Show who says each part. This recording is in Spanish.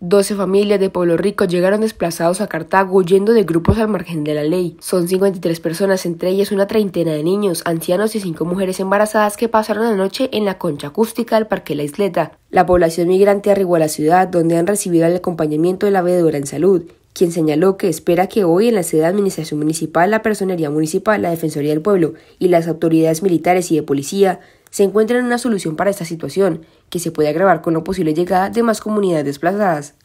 Speaker 1: Doce familias de Pueblo Rico llegaron desplazados a Cartago huyendo de grupos al margen de la ley. Son 53 personas, entre ellas una treintena de niños, ancianos y cinco mujeres embarazadas que pasaron la noche en la concha acústica del Parque La Isleta. La población migrante arribó a la ciudad, donde han recibido el acompañamiento de la veedora en salud, quien señaló que espera que hoy en la sede de Administración Municipal, la Personería Municipal, la Defensoría del Pueblo y las autoridades militares y de policía se encuentran una solución para esta situación, que se puede agravar con la posible llegada de más comunidades desplazadas.